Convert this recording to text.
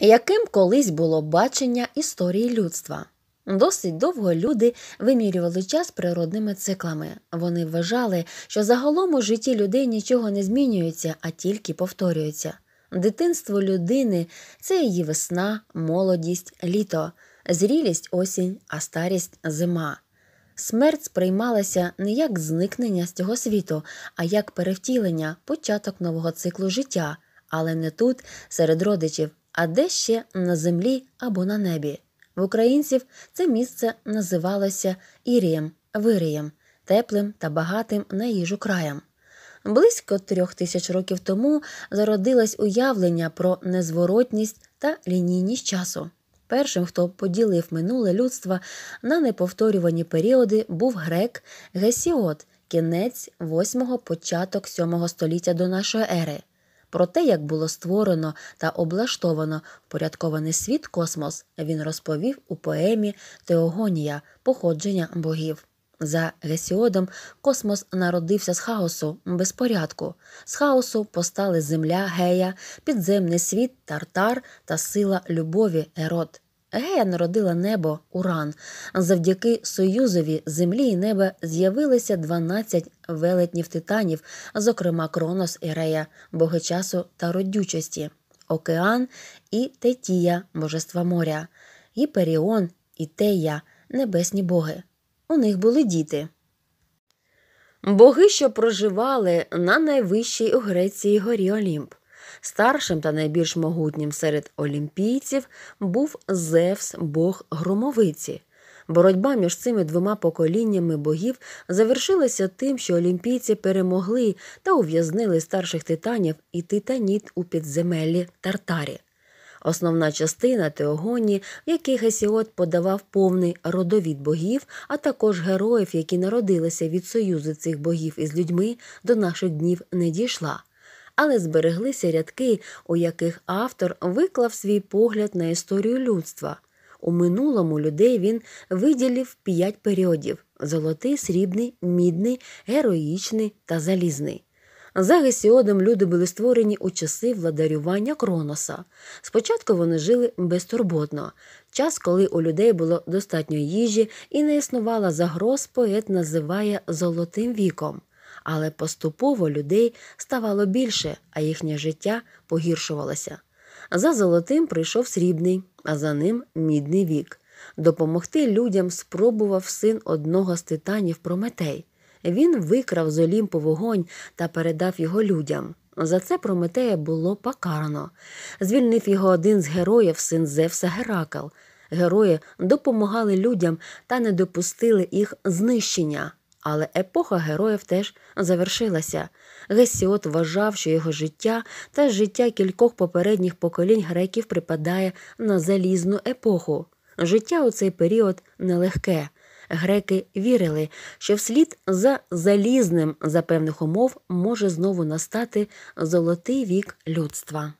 яким колись було бачення історії людства. Досить довго люди вимірювали час природними циклами. Вони вважали, що загалом у житті людей нічого не змінюється, а тільки повторюється. Дитинство людини це її весна, молодість, літо, зрілість осінь, а старість зима. Смерть сприймалася не як зникнення з цього світу, а як перевтілення, початок нового циклу життя, але не тут, серед родичів, а де ще на землі або на небі. В українців це місце називалося Ірієм, Вирієм, теплим та багатим на їжу краєм. Близько трьох тисяч років тому зародилось уявлення про незворотність та лінійність часу. Першим, хто поділив минуле людство на неповторювані періоди, був грек Гесіот, кінець 8-го, початок 7-го століття до нашої ери. Про те, як було створено та облаштовано порядкований світ космос, він розповів у поемі Теогонія Походження богів. За Гесіодом космос народився з хаосу безпорядку. З хаосу постали земля, гея, підземний світ, тартар та сила любові, ерод. Гея народила небо Уран. Завдяки Союзові землі і неба з'явилися 12 велетнів титанів, зокрема Кронос і Рея, боги часу та родючості, океан і Тетія, божества моря, Гіперіон і Тея, небесні боги. У них були діти. Боги, що проживали на найвищій у Греції горі Олімп. Старшим та найбільш могутнім серед олімпійців був Зевс, Бог громовиці. Боротьба між цими двома поколіннями богів завершилася тим, що олімпійці перемогли та ув'язнили старших титанів і титаніт у підземеллі Тартарі. Основна частина теогоні, в яких Гесіот подавав повний родовід богів, а також героїв, які народилися від союзу цих богів із людьми, до наших днів не дійшла але збереглися рядки, у яких автор виклав свій погляд на історію людства. У минулому людей він виділив п'ять періодів: золотий, срібний, мідний, героїчний та залізний. За Гесіодом люди були створені у часи владарювання Кроноса. Спочатку вони жили безтурботно, час, коли у людей було достатньо їжі і не існувала загроз, поет називає золотим віком але поступово людей ставало більше, а їхнє життя погіршувалося. За золотим прийшов срібний, а за ним мідний вік. Допомогти людям спробував син одного з титанів Прометей. Він викрав з Олімпу вогонь та передав його людям. За це Прометея було покарано. Звільнив його один з героїв, син Зевса Геракл. Герої допомагали людям та не допустили їх знищення. Але епоха героїв теж завершилася. Гесіот вважав, що його життя та життя кількох попередніх поколінь греків припадає на залізну епоху. Життя у цей період нелегке. Греки вірили, що вслід за залізним за певних умов може знову настати золотий вік людства.